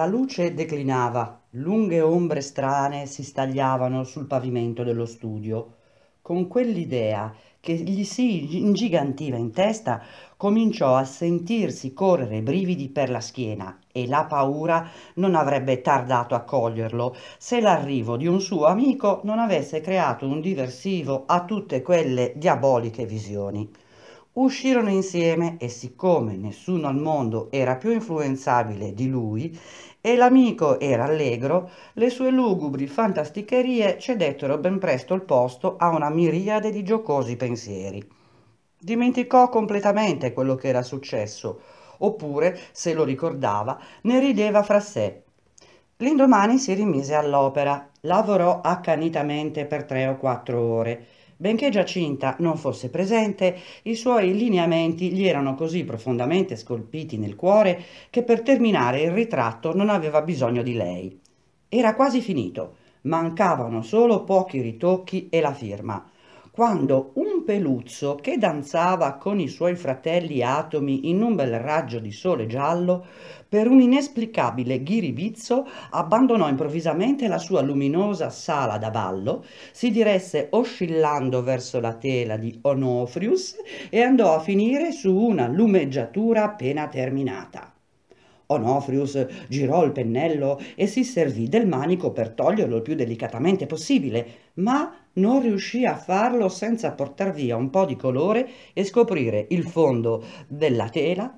La luce declinava, lunghe ombre strane si stagliavano sul pavimento dello studio. Con quell'idea che gli si ingigantiva in testa, cominciò a sentirsi correre brividi per la schiena e la paura non avrebbe tardato a coglierlo se l'arrivo di un suo amico non avesse creato un diversivo a tutte quelle diaboliche visioni. Uscirono insieme e siccome nessuno al mondo era più influenzabile di lui, e l'amico era allegro, le sue lugubri fantasticherie cedettero ben presto il posto a una miriade di giocosi pensieri. Dimenticò completamente quello che era successo, oppure, se lo ricordava, ne rideva fra sé. L'indomani si rimise all'opera, lavorò accanitamente per tre o quattro ore Benché Giacinta non fosse presente, i suoi lineamenti gli erano così profondamente scolpiti nel cuore che per terminare il ritratto non aveva bisogno di lei. Era quasi finito, mancavano solo pochi ritocchi e la firma quando un peluzzo che danzava con i suoi fratelli atomi in un bel raggio di sole giallo, per un inesplicabile ghiribizzo abbandonò improvvisamente la sua luminosa sala da ballo, si diresse oscillando verso la tela di Onofrius e andò a finire su una lumeggiatura appena terminata. Onofrius girò il pennello e si servì del manico per toglierlo il più delicatamente possibile, ma non riuscì a farlo senza portar via un po' di colore e scoprire il fondo della tela.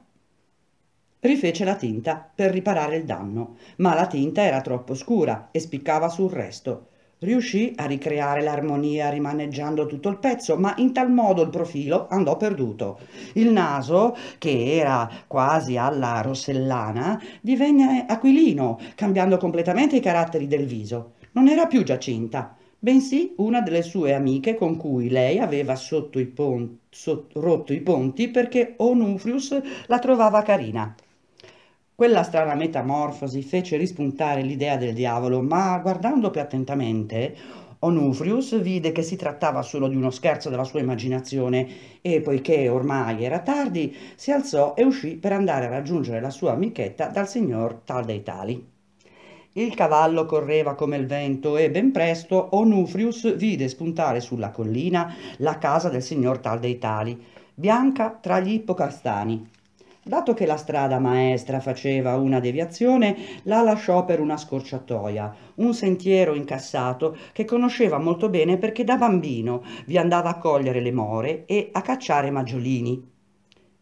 Rifece la tinta per riparare il danno, ma la tinta era troppo scura e spiccava sul resto. Riuscì a ricreare l'armonia rimaneggiando tutto il pezzo, ma in tal modo il profilo andò perduto. Il naso, che era quasi alla rossellana, divenne aquilino, cambiando completamente i caratteri del viso. Non era più Giacinta, bensì una delle sue amiche con cui lei aveva i pon- sotto, rotto i ponti perché Onufrius la trovava carina. Quella strana metamorfosi fece rispuntare l'idea del diavolo, ma guardando più attentamente, Onufrius vide che si trattava solo di uno scherzo della sua immaginazione e poiché ormai era tardi, si alzò e uscì per andare a raggiungere la sua amichetta dal signor Tal dei Tali. Il cavallo correva come il vento e ben presto Onufrius vide spuntare sulla collina la casa del signor Tal dei Tali, bianca tra gli ippocastani, Dato che la strada maestra faceva una deviazione, la lasciò per una scorciatoia, un sentiero incassato che conosceva molto bene perché da bambino vi andava a cogliere le more e a cacciare maggiolini.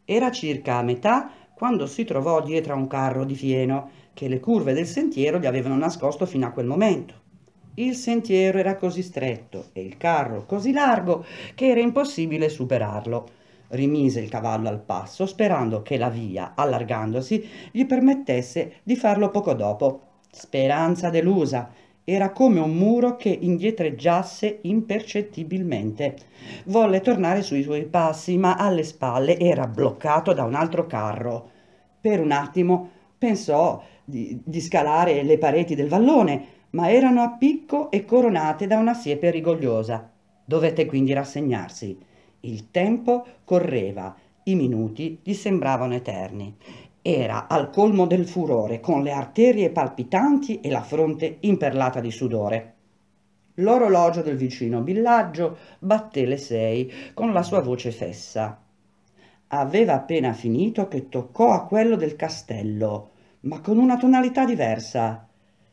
Era circa a metà quando si trovò dietro a un carro di fieno che le curve del sentiero gli avevano nascosto fino a quel momento. Il sentiero era così stretto e il carro così largo che era impossibile superarlo rimise il cavallo al passo, sperando che la via, allargandosi, gli permettesse di farlo poco dopo. Speranza delusa, era come un muro che indietreggiasse impercettibilmente. Volle tornare sui suoi passi, ma alle spalle era bloccato da un altro carro. Per un attimo pensò di, di, scalare le pareti del vallone, ma erano a picco e coronate da una siepe rigogliosa. Dovette quindi rassegnarsi. Il tempo correva, i minuti gli sembravano eterni. Era al colmo del furore, con le arterie palpitanti e la fronte imperlata di sudore. L'orologio del vicino villaggio batté le sei con la sua voce fessa. Aveva appena finito che toccò a quello del castello, ma con una tonalità diversa.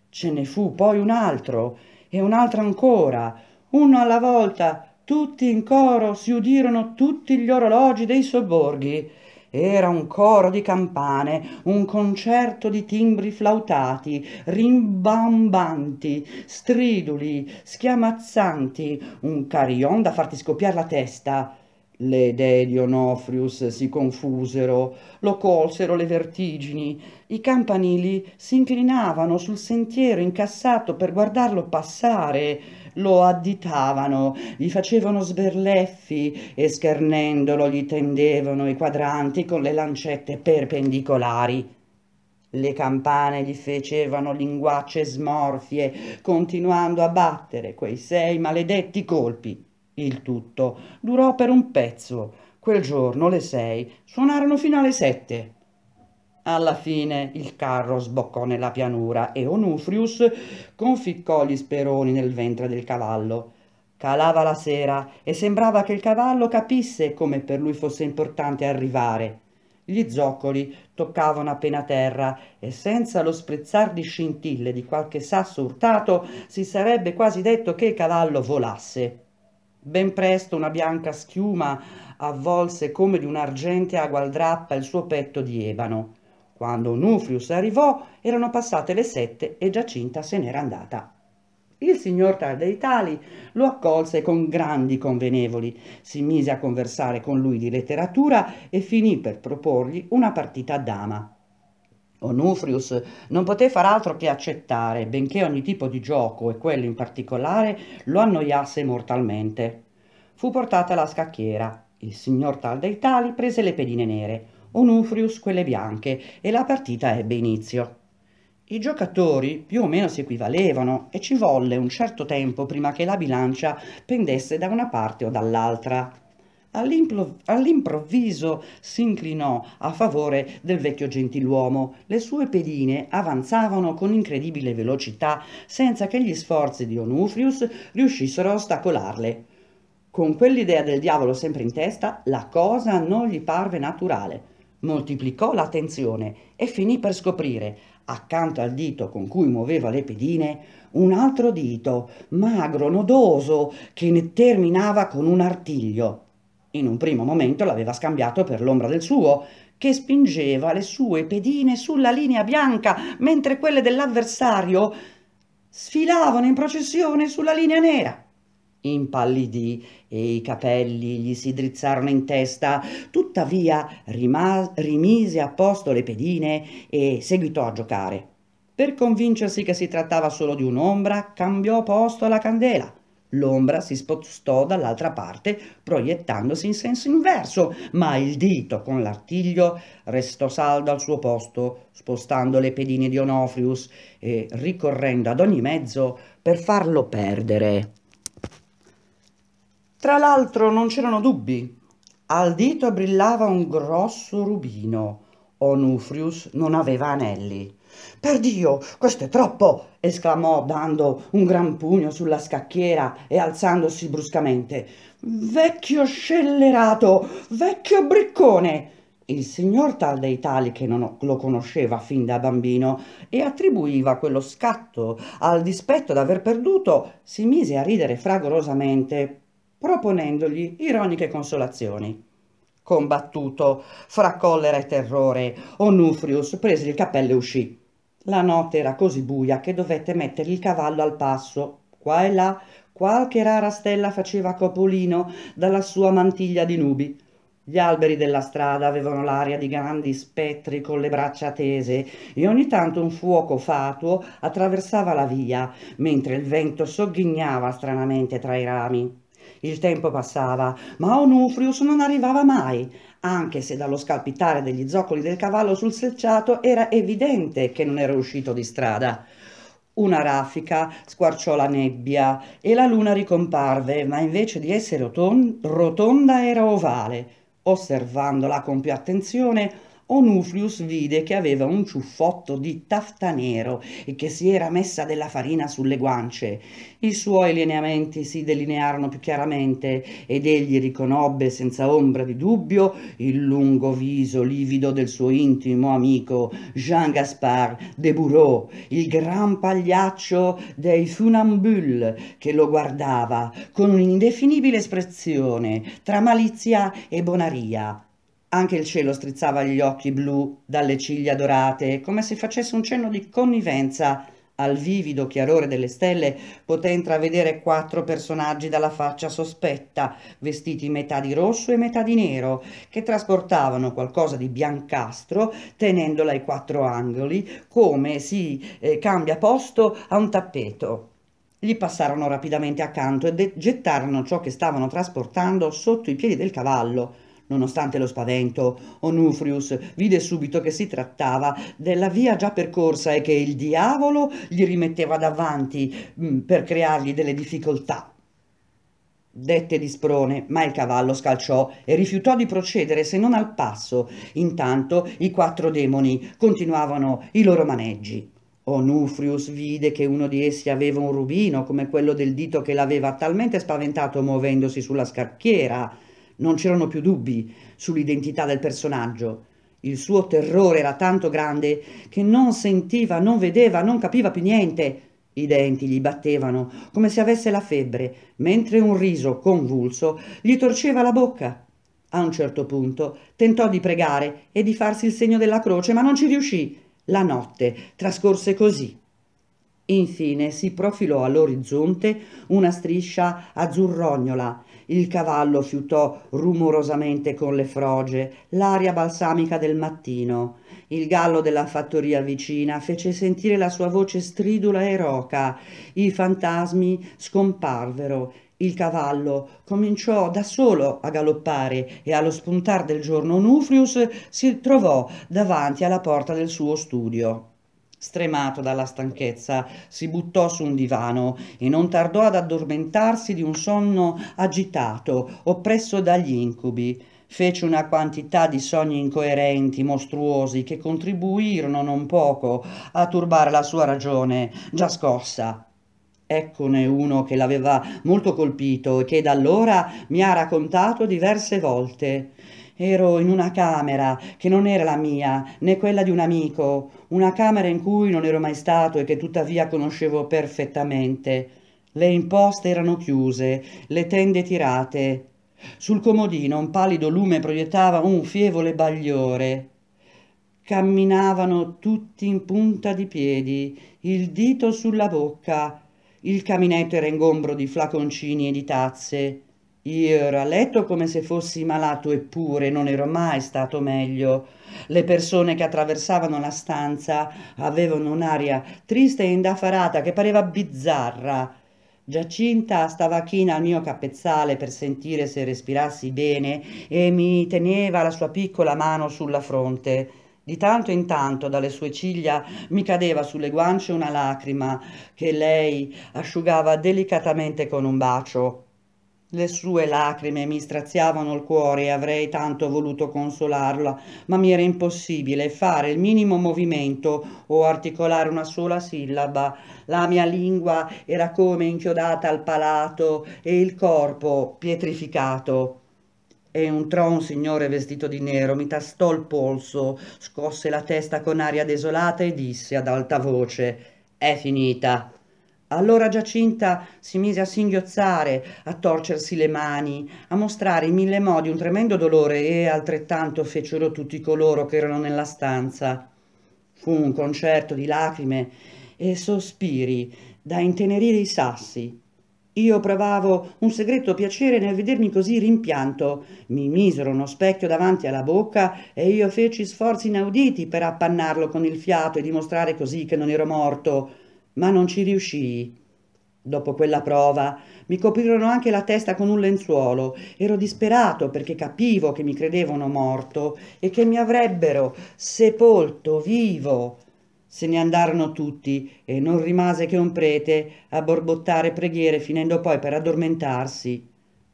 Ce ne fu poi un altro e un altro ancora, uno alla volta, tutti in coro si udirono tutti gli orologi dei sobborghi. Era un coro di campane, un concerto di timbri flautati, rimbambanti, striduli, schiamazzanti, un carion da farti scoppiar la testa. Le idee di Onofrius si confusero, lo colsero le vertigini, i campanili si inclinavano sul sentiero incassato per guardarlo passare, lo additavano, gli facevano sberleffi e schernendolo gli tendevano i quadranti con le lancette perpendicolari. Le campane gli fecevano linguacce smorfie, continuando a battere quei sei maledetti colpi. Il tutto durò per un pezzo. Quel giorno le sei suonarono fino alle sette. Alla fine il carro sboccò nella pianura e Onufrius conficcò gli speroni nel ventre del cavallo. Calava la sera e sembrava che il cavallo capisse come per lui fosse importante arrivare. Gli zoccoli toccavano appena terra e senza lo sprezzar di scintille di qualche sasso urtato si sarebbe quasi detto che il cavallo volasse. Ben presto una bianca schiuma avvolse come di un'argentea gualdrappa il suo petto di ebano. Quando Nufrius arrivò erano passate le sette e Giacinta se n'era andata. Il signor Tardeitali lo accolse con grandi convenevoli, si mise a conversare con lui di letteratura e finì per proporgli una partita a dama. Onufrius non poté far altro che accettare, benché ogni tipo di gioco, e quello in particolare, lo annoiasse mortalmente. Fu portata la scacchiera. Il signor Tardeitali prese le pedine nere. Onufrius quelle bianche e la partita ebbe inizio. I giocatori più o meno si equivalevano e ci volle un certo tempo prima che la bilancia pendesse da una parte o dall'altra. All'improvviso si inclinò a favore del vecchio gentiluomo. Le sue pedine avanzavano con incredibile velocità senza che gli sforzi di Onufrius riuscissero a ostacolarle. Con quell'idea del diavolo sempre in testa, la cosa non gli parve naturale Moltiplicò l'attenzione e finì per scoprire, accanto al dito con cui muoveva le pedine, un altro dito, magro, nodoso, che ne terminava con un artiglio. In un primo momento l'aveva scambiato per l'ombra del suo, che spingeva le sue pedine sulla linea bianca, mentre quelle dell'avversario sfilavano in processione sulla linea nera impallidì e i capelli gli si drizzarono in testa, tuttavia rimise a posto le pedine e seguitò a giocare. Per convincersi che si trattava solo di un'ombra, cambiò posto alla candela. L'ombra si spostò dall'altra parte, proiettandosi in senso inverso, ma il dito con l'artiglio restò saldo al suo posto, spostando le pedine di Onofrius e ricorrendo ad ogni mezzo per farlo perdere. Tra l'altro non c'erano dubbi. Al dito brillava un grosso rubino. Onufrius non aveva anelli. Per Dio, questo è troppo! esclamò dando un gran pugno sulla scacchiera e alzandosi bruscamente. Vecchio scellerato, vecchio briccone! Il signor Tal dei Tali, che non lo conosceva fin da bambino e attribuiva quello scatto al dispetto d'aver perduto, si mise a ridere fragorosamente proponendogli ironiche consolazioni. Combattuto fra collera e terrore, Onufrius prese il cappello e uscì. La notte era così buia che dovette mettere il cavallo al passo. Qua e là qualche rara stella faceva copolino dalla sua mantiglia di nubi. Gli alberi della strada avevano l'aria di grandi spettri con le braccia tese e ogni tanto un fuoco fatuo attraversava la via, mentre il vento sogghignava stranamente tra i rami. Il tempo passava, ma Onufrius non arrivava mai, anche se dallo scalpitare degli zoccoli del cavallo sul selciato era evidente che non era uscito di strada. Una raffica squarciò la nebbia e la luna ricomparve, ma invece di essere rotonda era ovale. Osservandola con più attenzione, Onufrius vide che aveva un ciuffotto di tafta nero e che si era messa della farina sulle guance. I suoi lineamenti si delinearono più chiaramente ed egli riconobbe senza ombra di dubbio il lungo viso livido del suo intimo amico Jean Gaspard de Bourreau, il gran pagliaccio dei funambul che lo guardava con un'indefinibile espressione tra malizia e bonaria anche il cielo strizzava gli occhi blu dalle ciglia dorate, come se facesse un cenno di connivenza al vivido chiarore delle stelle poté intravedere quattro personaggi dalla faccia sospetta, vestiti metà di rosso e metà di nero, che trasportavano qualcosa di biancastro tenendola ai quattro angoli, come si eh, cambia posto a un tappeto. Gli passarono rapidamente accanto e gettarono ciò che stavano trasportando sotto i piedi del cavallo, Nonostante lo spavento, Onufrius vide subito che si trattava della via già percorsa e che il diavolo gli rimetteva davanti mm, per creargli delle difficoltà. Dette di sprone, ma il cavallo scalciò e rifiutò di procedere se non al passo. Intanto i quattro demoni continuavano i loro maneggi. Onufrius vide che uno di essi aveva un rubino come quello del dito che l'aveva talmente spaventato muovendosi sulla scacchiera non c'erano più dubbi sull'identità del personaggio. Il suo terrore era tanto grande che non sentiva, non vedeva, non capiva più niente. I denti gli battevano come se avesse la febbre, mentre un riso convulso gli torceva la bocca. A un certo punto tentò di pregare e di farsi il segno della croce, ma non ci riuscì. La notte trascorse così. Infine si profilò all'orizzonte una striscia azzurrognola il cavallo fiutò rumorosamente con le froge, l'aria balsamica del mattino. Il gallo della fattoria vicina fece sentire la sua voce stridula e roca. I fantasmi scomparvero. Il cavallo cominciò da solo a galoppare e allo spuntar del giorno Nufrius si trovò davanti alla porta del suo studio. Stremato dalla stanchezza, si buttò su un divano e non tardò ad addormentarsi di un sonno agitato, oppresso dagli incubi. Fece una quantità di sogni incoerenti, mostruosi, che contribuirono non poco a turbare la sua ragione, già scossa. Eccone uno che l'aveva molto colpito e che da allora mi ha raccontato diverse volte. Ero in una camera che non era la mia, né quella di un amico, una camera in cui non ero mai stato e che tuttavia conoscevo perfettamente. Le imposte erano chiuse, le tende tirate. Sul comodino un pallido lume proiettava un fievole bagliore. Camminavano tutti in punta di piedi, il dito sulla bocca. Il caminetto era ingombro di flaconcini e di tazze. Io ero a letto come se fossi malato eppure non ero mai stato meglio. Le persone che attraversavano la stanza avevano un'aria triste e indaffarata che pareva bizzarra. Giacinta stava china al mio capezzale per sentire se respirassi bene e mi teneva la sua piccola mano sulla fronte. Di tanto in tanto dalle sue ciglia mi cadeva sulle guance una lacrima che lei asciugava delicatamente con un bacio. Le sue lacrime mi straziavano il cuore e avrei tanto voluto consolarla, ma mi era impossibile fare il minimo movimento o articolare una sola sillaba. La mia lingua era come inchiodata al palato e il corpo pietrificato. E un tron signore vestito di nero mi tastò il polso, scosse la testa con aria desolata e disse ad alta voce: È finita. Allora Giacinta si mise a singhiozzare, a torcersi le mani, a mostrare in mille modi un tremendo dolore e altrettanto fecero tutti coloro che erano nella stanza. Fu un concerto di lacrime e sospiri da intenerire i sassi. Io provavo un segreto piacere nel vedermi così rimpianto. Mi misero uno specchio davanti alla bocca e io feci sforzi inauditi per appannarlo con il fiato e dimostrare così che non ero morto ma non ci riuscii. Dopo quella prova mi coprirono anche la testa con un lenzuolo. Ero disperato perché capivo che mi credevano morto e che mi avrebbero sepolto vivo. Se ne andarono tutti e non rimase che un prete a borbottare preghiere finendo poi per addormentarsi.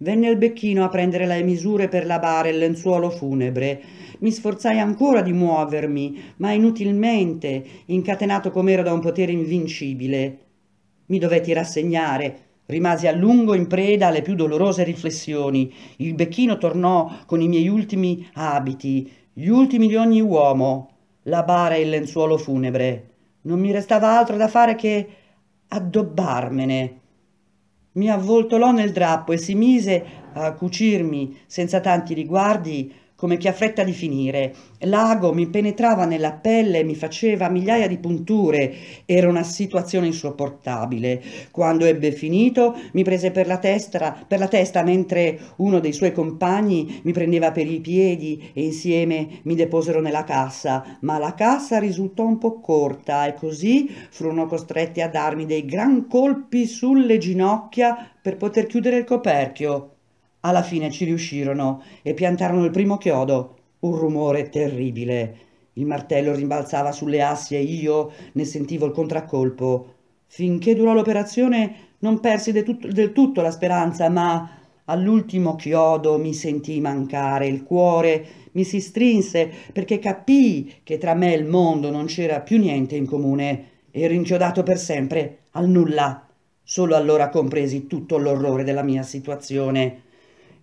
Venne il becchino a prendere le misure per lavare il lenzuolo funebre. Mi sforzai ancora di muovermi, ma inutilmente, incatenato com'ero da un potere invincibile. Mi dovetti rassegnare. Rimasi a lungo in preda alle più dolorose riflessioni. Il becchino tornò con i miei ultimi abiti, gli ultimi di ogni uomo, lavare il lenzuolo funebre. Non mi restava altro da fare che addobbarmene. Mi avvoltolò nel drappo e si mise a cucirmi senza tanti riguardi come chi ha fretta di finire. L'ago mi penetrava nella pelle, e mi faceva migliaia di punture, era una situazione insopportabile. Quando ebbe finito mi prese per la, testa, per la testa mentre uno dei suoi compagni mi prendeva per i piedi e insieme mi deposero nella cassa, ma la cassa risultò un po' corta e così furono costretti a darmi dei gran colpi sulle ginocchia per poter chiudere il coperchio. Alla fine ci riuscirono e piantarono il primo chiodo. Un rumore terribile. Il martello rimbalzava sulle assi e io ne sentivo il contraccolpo. Finché durò l'operazione non persi del tutto, del tutto la speranza, ma all'ultimo chiodo mi sentii mancare, il cuore mi si strinse perché capii che tra me e il mondo non c'era più niente in comune. Ero inchiodato per sempre al nulla. Solo allora compresi tutto l'orrore della mia situazione.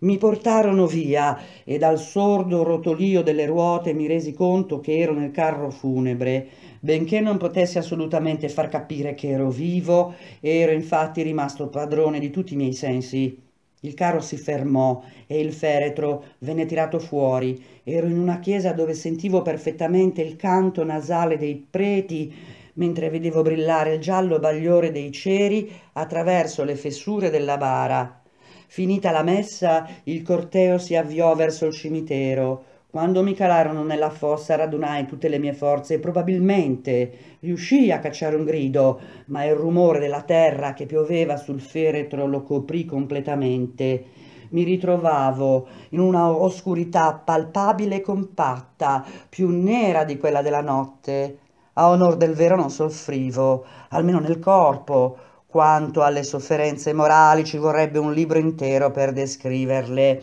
Mi portarono via e dal sordo rotolio delle ruote mi resi conto che ero nel carro funebre. Benché non potessi assolutamente far capire che ero vivo, ero infatti rimasto padrone di tutti i miei sensi. Il carro si fermò e il feretro venne tirato fuori. Ero in una chiesa dove sentivo perfettamente il canto nasale dei preti mentre vedevo brillare il giallo bagliore dei ceri attraverso le fessure della bara. Finita la messa, il corteo si avviò verso il cimitero. Quando mi calarono nella fossa radunai tutte le mie forze e probabilmente riuscii a cacciare un grido, ma il rumore della terra che pioveva sul feretro lo coprì completamente. Mi ritrovavo in una oscurità palpabile e compatta, più nera di quella della notte. A onor del vero non soffrivo, almeno nel corpo, quanto alle sofferenze morali ci vorrebbe un libro intero per descriverle.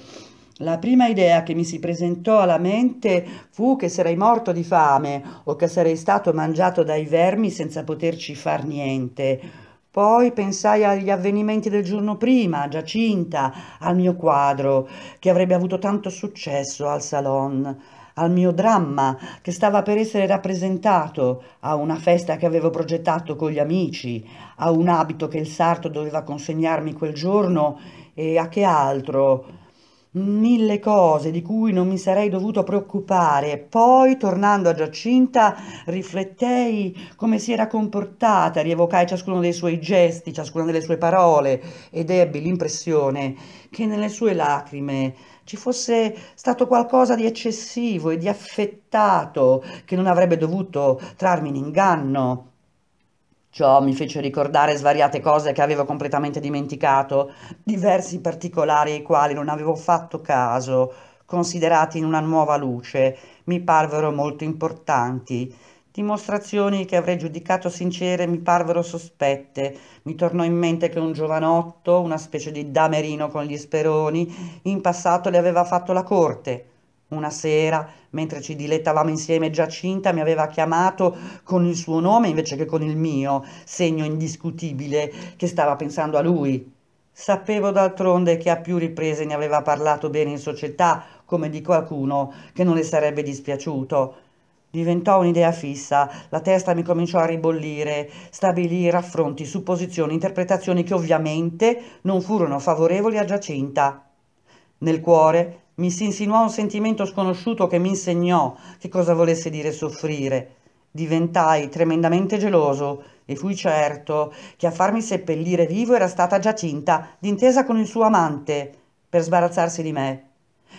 La prima idea che mi si presentò alla mente fu che sarei morto di fame o che sarei stato mangiato dai vermi senza poterci far niente. Poi pensai agli avvenimenti del giorno prima, Giacinta, al mio quadro, che avrebbe avuto tanto successo al salon al mio dramma che stava per essere rappresentato, a una festa che avevo progettato con gli amici, a un abito che il sarto doveva consegnarmi quel giorno e a che altro mille cose di cui non mi sarei dovuto preoccupare. Poi, tornando a Giacinta, riflettei come si era comportata, rievocai ciascuno dei suoi gesti, ciascuna delle sue parole ed ebbi l'impressione che nelle sue lacrime ci fosse stato qualcosa di eccessivo e di affettato che non avrebbe dovuto trarmi in inganno. Ciò mi fece ricordare svariate cose che avevo completamente dimenticato, diversi particolari ai quali non avevo fatto caso, considerati in una nuova luce, mi parvero molto importanti Dimostrazioni che avrei giudicato sincere mi parvero sospette. Mi tornò in mente che un giovanotto, una specie di damerino con gli speroni, in passato le aveva fatto la corte. Una sera, mentre ci dilettavamo insieme, Giacinta mi aveva chiamato con il suo nome invece che con il mio, segno indiscutibile che stava pensando a lui. Sapevo d'altronde che a più riprese ne aveva parlato bene in società, come di qualcuno che non le sarebbe dispiaciuto. Diventò un'idea fissa, la testa mi cominciò a ribollire, stabilì raffronti, supposizioni, interpretazioni che ovviamente non furono favorevoli a Giacinta. Nel cuore mi si insinuò un sentimento sconosciuto che mi insegnò che cosa volesse dire soffrire. Diventai tremendamente geloso e fui certo che a farmi seppellire vivo era stata Giacinta, d'intesa con il suo amante, per sbarazzarsi di me.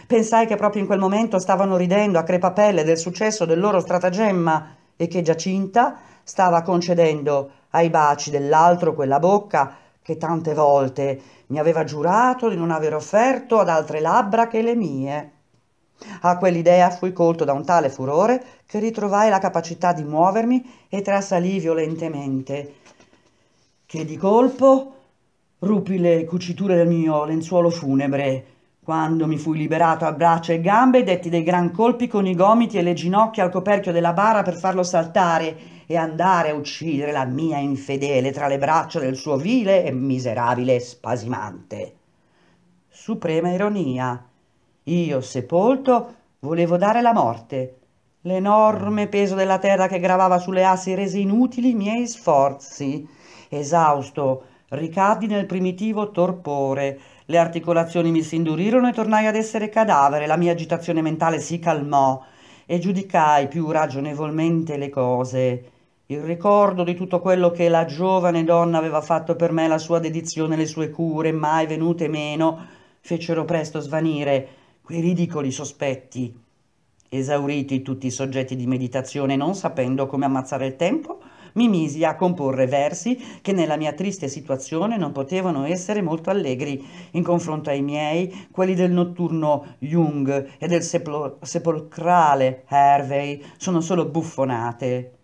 Pensai che proprio in quel momento stavano ridendo a crepapelle del successo del loro stratagemma e che Giacinta stava concedendo ai baci dell'altro quella bocca che tante volte mi aveva giurato di non aver offerto ad altre labbra che le mie. A quell'idea fui colto da un tale furore che ritrovai la capacità di muovermi e trasalì violentemente, che di colpo ruppi le cuciture del mio lenzuolo funebre quando mi fui liberato a braccia e gambe, detti dei gran colpi con i gomiti e le ginocchia al coperchio della bara per farlo saltare e andare a uccidere la mia infedele tra le braccia del suo vile e miserabile spasimante. Suprema ironia. Io, sepolto, volevo dare la morte. L'enorme peso della terra che gravava sulle assi rese inutili i miei sforzi. Esausto, ricaddi nel primitivo torpore le articolazioni mi si indurirono e tornai ad essere cadavere, la mia agitazione mentale si calmò e giudicai più ragionevolmente le cose. Il ricordo di tutto quello che la giovane donna aveva fatto per me, la sua dedizione, le sue cure, mai venute meno, fecero presto svanire quei ridicoli sospetti. Esauriti tutti i soggetti di meditazione, non sapendo come ammazzare il tempo, mi misi a comporre versi che nella mia triste situazione non potevano essere molto allegri in confronto ai miei, quelli del notturno Jung e del sepolcrale Hervey sono solo buffonate.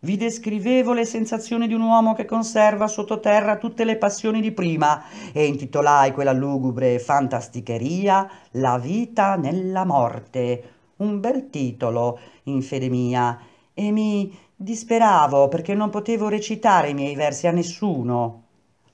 Vi descrivevo le sensazioni di un uomo che conserva sottoterra tutte le passioni di prima e intitolai quella lugubre fantasticheria La vita nella morte, un bel titolo in fede mia, e mi Disperavo perché non potevo recitare i miei versi a nessuno.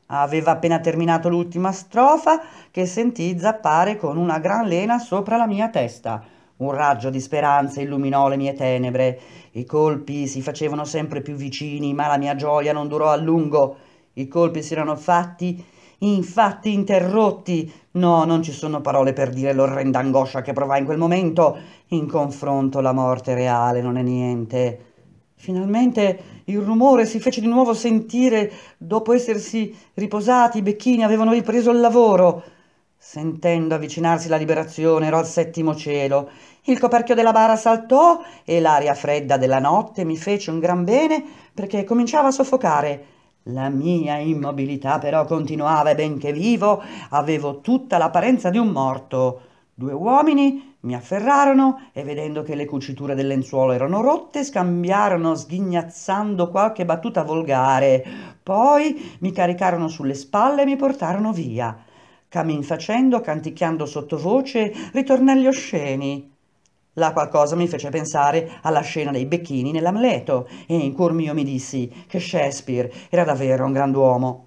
Aveva appena terminato l'ultima strofa che sentii zappare con una gran lena sopra la mia testa. Un raggio di speranza illuminò le mie tenebre. I colpi si facevano sempre più vicini, ma la mia gioia non durò a lungo. I colpi si erano fatti, infatti, interrotti. No, non ci sono parole per dire l'orrenda angoscia che provai in quel momento. In confronto la morte reale non è niente. Finalmente il rumore si fece di nuovo sentire dopo essersi riposati, i becchini avevano ripreso il lavoro. Sentendo avvicinarsi la liberazione, ero al settimo cielo. Il coperchio della bara saltò e l'aria fredda della notte mi fece un gran bene perché cominciava a soffocare. La mia immobilità però continuava e benché vivo avevo tutta l'apparenza di un morto. Due uomini mi afferrarono e vedendo che le cuciture del lenzuolo erano rotte, scambiarono sghignazzando qualche battuta volgare. Poi mi caricarono sulle spalle e mi portarono via, cammin facendo, canticchiando sottovoce ritornelli osceni. La qualcosa mi fece pensare alla scena dei becchini nell'Amleto e in cuor mio mi dissi che Shakespeare era davvero un grand'uomo.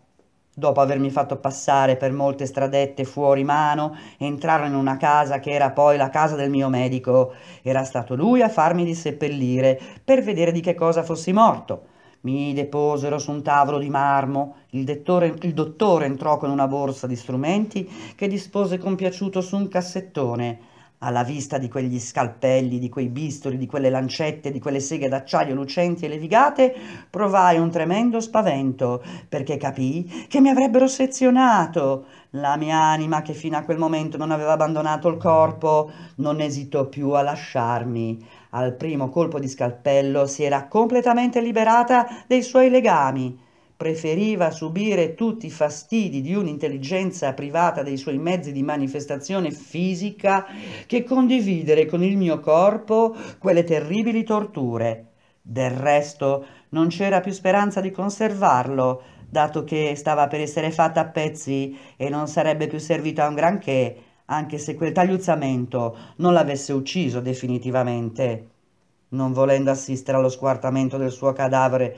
Dopo avermi fatto passare per molte stradette fuori mano, entrarono in una casa che era poi la casa del mio medico. Era stato lui a farmi disseppellire per vedere di che cosa fossi morto. Mi deposero su un tavolo di marmo. Il, dettore, il dottore entrò con una borsa di strumenti che dispose compiaciuto su un cassettone alla vista di quegli scalpelli, di quei bisturi, di quelle lancette, di quelle seghe d'acciaio lucenti e levigate, provai un tremendo spavento, perché capii che mi avrebbero sezionato. La mia anima, che fino a quel momento non aveva abbandonato il corpo, non esitò più a lasciarmi. Al primo colpo di scalpello si era completamente liberata dei suoi legami preferiva subire tutti i fastidi di un'intelligenza privata dei suoi mezzi di manifestazione fisica che condividere con il mio corpo quelle terribili torture. Del resto non c'era più speranza di conservarlo, dato che stava per essere fatta a pezzi e non sarebbe più servito a un granché, anche se quel tagliuzzamento non l'avesse ucciso definitivamente. Non volendo assistere allo squartamento del suo cadavere,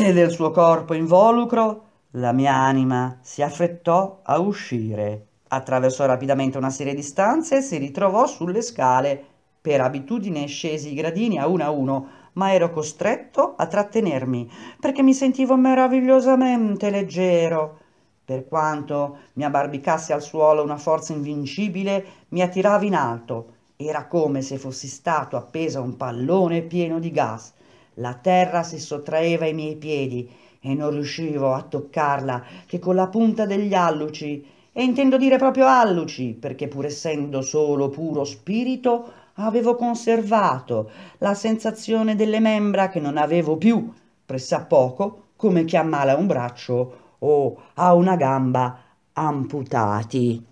e del suo corpo involucro la mia anima si affrettò a uscire. Attraversò rapidamente una serie di stanze e si ritrovò sulle scale. Per abitudine scesi i gradini a uno a uno, ma ero costretto a trattenermi perché mi sentivo meravigliosamente leggero. Per quanto mi abbarbicassi al suolo una forza invincibile mi attirava in alto. Era come se fossi stato appeso a un pallone pieno di gas la terra si sottraeva ai miei piedi e non riuscivo a toccarla che con la punta degli alluci, e intendo dire proprio alluci, perché pur essendo solo puro spirito, avevo conservato la sensazione delle membra che non avevo più, press'a poco, come chi ha male a un braccio o a una gamba amputati.